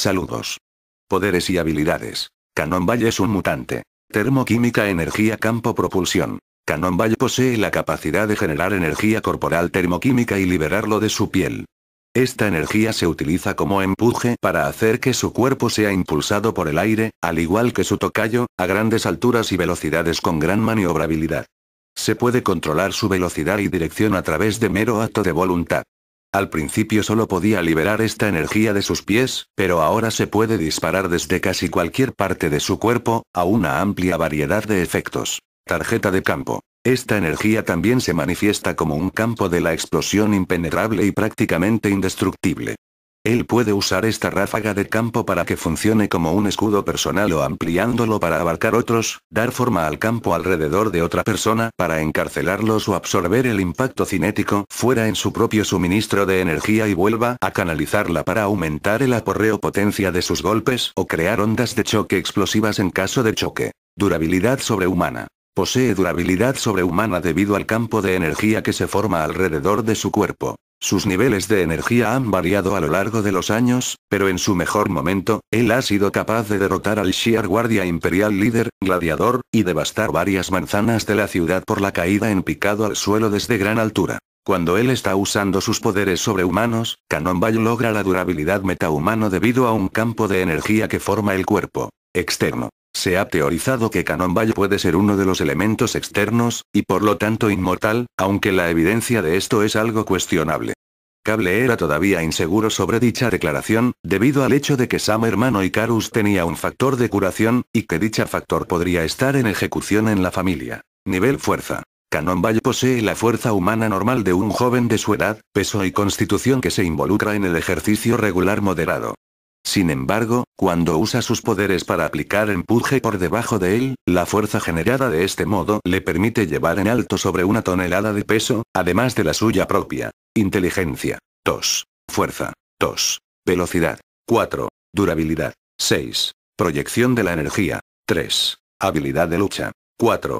Saludos. Poderes y habilidades. Cannonball es un mutante. Termoquímica energía campo propulsión. Cannonball posee la capacidad de generar energía corporal termoquímica y liberarlo de su piel. Esta energía se utiliza como empuje para hacer que su cuerpo sea impulsado por el aire, al igual que su tocayo, a grandes alturas y velocidades con gran maniobrabilidad. Se puede controlar su velocidad y dirección a través de mero acto de voluntad. Al principio solo podía liberar esta energía de sus pies, pero ahora se puede disparar desde casi cualquier parte de su cuerpo, a una amplia variedad de efectos. Tarjeta de campo. Esta energía también se manifiesta como un campo de la explosión impenetrable y prácticamente indestructible. Él puede usar esta ráfaga de campo para que funcione como un escudo personal o ampliándolo para abarcar otros, dar forma al campo alrededor de otra persona para encarcelarlos o absorber el impacto cinético fuera en su propio suministro de energía y vuelva a canalizarla para aumentar el aporreo potencia de sus golpes o crear ondas de choque explosivas en caso de choque. Durabilidad sobrehumana. Posee durabilidad sobrehumana debido al campo de energía que se forma alrededor de su cuerpo. Sus niveles de energía han variado a lo largo de los años, pero en su mejor momento, él ha sido capaz de derrotar al Shear Guardia Imperial líder, gladiador, y devastar varias manzanas de la ciudad por la caída en picado al suelo desde gran altura. Cuando él está usando sus poderes sobrehumanos, Cannonball logra la durabilidad metahumano debido a un campo de energía que forma el cuerpo externo. Se ha teorizado que Cannonball puede ser uno de los elementos externos, y por lo tanto inmortal, aunque la evidencia de esto es algo cuestionable. Cable era todavía inseguro sobre dicha declaración, debido al hecho de que Sam hermano Icarus tenía un factor de curación, y que dicha factor podría estar en ejecución en la familia. Nivel fuerza. Cannonball posee la fuerza humana normal de un joven de su edad, peso y constitución que se involucra en el ejercicio regular moderado. Sin embargo, cuando usa sus poderes para aplicar empuje por debajo de él, la fuerza generada de este modo le permite llevar en alto sobre una tonelada de peso, además de la suya propia. Inteligencia. 2. Fuerza. 2. Velocidad. 4. Durabilidad. 6. Proyección de la energía. 3. Habilidad de lucha. 4.